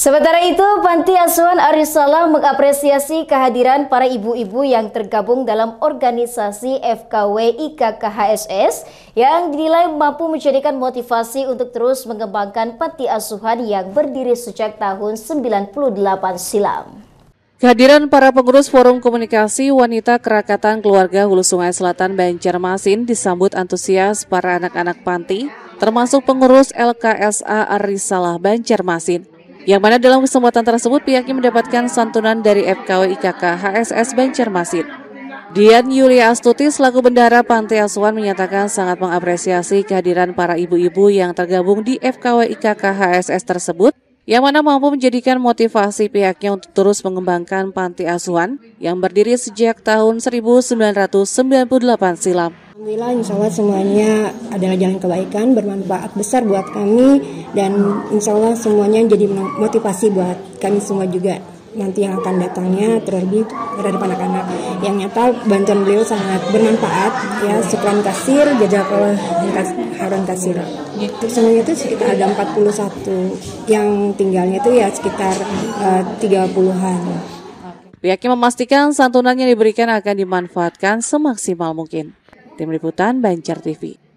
Sementara itu, Panti Asuhan Arisalah mengapresiasi kehadiran para ibu-ibu yang tergabung dalam organisasi FKW IKKHSS yang dinilai mampu menjadikan motivasi untuk terus mengembangkan Panti Asuhan yang berdiri sejak tahun 98 silam. Kehadiran para pengurus Forum Komunikasi Wanita Kerakatan Keluarga Hulu Sungai Selatan Banjarmasin disambut antusias para anak-anak panti, termasuk pengurus LKSA Arisalah Banjarmasin. Yang mana dalam kesempatan tersebut pihaknya mendapatkan santunan dari FKW IKK HSS Banjarmasin. Dian Yulia Astuti selaku bendahara Panti Asuhan menyatakan sangat mengapresiasi kehadiran para ibu-ibu yang tergabung di FKW IKK HSS tersebut yang mana mampu menjadikan motivasi pihaknya untuk terus mengembangkan Panti Asuhan yang berdiri sejak tahun 1998 silam. Alhamdulillah insya Allah semuanya adalah jalan kebaikan bermanfaat besar buat kami dan insya Allah semuanya jadi motivasi buat kami semua juga nanti yang akan datangnya terlebih terhadap anak-anak yang nyata bantuan beliau sangat bermanfaat ya sekian kasir jajak oleh harun kasir semuanya itu sekitar ada 41 yang tinggalnya itu ya sekitar uh, 30-an Pihaknya memastikan santunan yang diberikan akan dimanfaatkan semaksimal mungkin. Tim Liputan Banjar TV